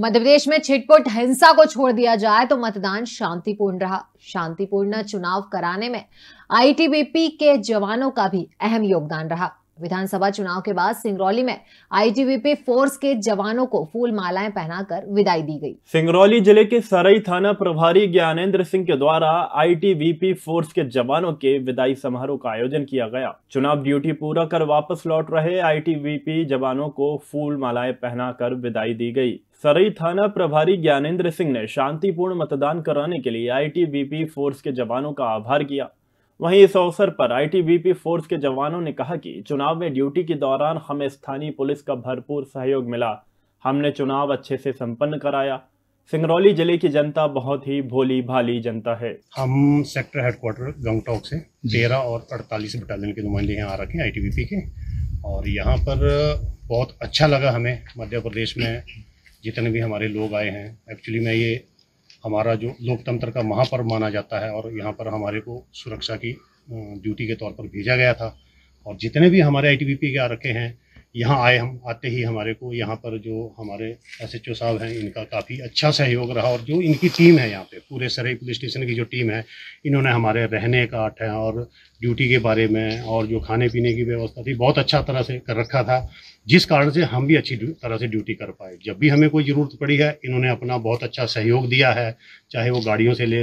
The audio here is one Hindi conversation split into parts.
मध्य प्रदेश में छिटपुट हिंसा को छोड़ दिया जाए तो मतदान शांतिपूर्ण रहा शांतिपूर्ण चुनाव कराने में आईटीबीपी के जवानों का भी अहम योगदान रहा विधानसभा चुनाव के बाद सिंगरौली में आईटीबीपी फोर्स के जवानों को फूल मालाएं पहनाकर विदाई दी गई सिंगरौली जिले के सरई थाना प्रभारी ज्ञानेन्द्र सिंह के द्वारा आईटीबीपी फोर्स के जवानों के विदाई समारोह का आयोजन किया गया चुनाव ड्यूटी पूरा कर वापस लौट रहे आईटीबीपी जवानों को फूल मालाएं पहनाकर विदाई दी गयी सरई थाना प्रभारी ज्ञानेन्द्र सिंह ने शांतिपूर्ण मतदान कराने के लिए आई फोर्स के जवानों का आभार किया वहीं इस अवसर पर आईटीबीपी फोर्स के जवानों ने कहा कि चुनाव में ड्यूटी के दौरान हमें स्थानीय पुलिस का भरपूर सहयोग मिला हमने चुनाव अच्छे से संपन्न कराया सिंगरौली जिले की जनता बहुत ही भोली भाली जनता है हम सेक्टर हेडक्वार्टर गंगटोक से तेरह और अड़तालीस बटालियन के नुमाइंदे यहाँ आ रखे हैं आई के और यहाँ पर बहुत अच्छा लगा हमें मध्य प्रदेश में जितने भी हमारे लोग आए हैं एक्चुअली मैं ये हमारा जो लोकतंत्र का महापर्व माना जाता है और यहाँ पर हमारे को सुरक्षा की ड्यूटी के तौर पर भेजा गया था और जितने भी हमारे आई के रखे हैं यहाँ आए हम आते ही हमारे को यहाँ पर जो हमारे एस एच ओ साहब हैं इनका काफ़ी अच्छा सहयोग रहा और जो इनकी टीम है यहाँ पे पूरे सरे पुलिस स्टेशन की जो टीम है इन्होंने हमारे रहने का है और ड्यूटी के बारे में और जो खाने पीने की व्यवस्था थी बहुत अच्छा तरह से कर रखा था जिस कारण से हम भी अच्छी तरह से ड्यूटी कर पाए जब भी हमें कोई ज़रूरत पड़ी है इन्होंने अपना बहुत अच्छा सहयोग दिया है चाहे वो गाड़ियों से ले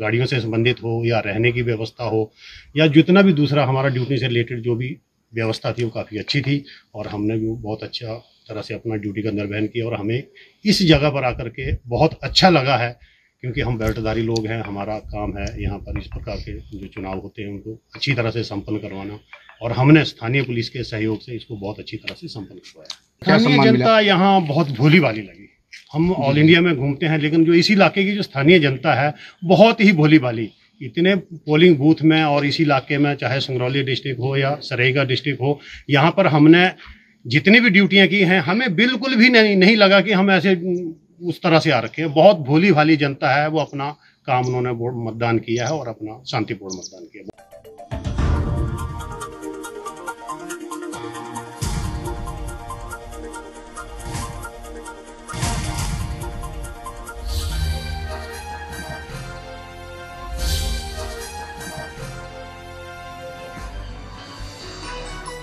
गाड़ियों से संबंधित हो या रहने की व्यवस्था हो या जितना भी दूसरा हमारा ड्यूटी से रिलेटेड जो भी व्यवस्था थी वो काफ़ी अच्छी थी और हमने भी बहुत अच्छा तरह से अपना ड्यूटी का निर्वहन किया और हमें इस जगह पर आकर के बहुत अच्छा लगा है क्योंकि हम बैठधारी लोग हैं हमारा काम है यहाँ पर इस प्रकार के जो चुनाव होते हैं उनको अच्छी तरह से संपन्न करवाना और हमने स्थानीय पुलिस के सहयोग से इसको बहुत अच्छी तरह से संपन्न करवाया स्थानीय जनता यहाँ बहुत भोली वाली लगी हम ऑल इंडिया में घूमते हैं लेकिन जो इसी इलाके की जो स्थानीय जनता है बहुत ही भोली वाली इतने पोलिंग बूथ में और इसी इलाके में चाहे संगरौली डिस्ट्रिक्ट हो या सरेगा डिस्ट्रिक्ट हो यहाँ पर हमने जितनी भी ड्यूटियाँ की हैं हमें बिल्कुल भी नहीं नहीं लगा कि हम ऐसे उस तरह से आ रखे हैं बहुत भोली भाली जनता है वो अपना काम उन्होंने मतदान किया है और अपना शांतिपूर्ण मतदान किया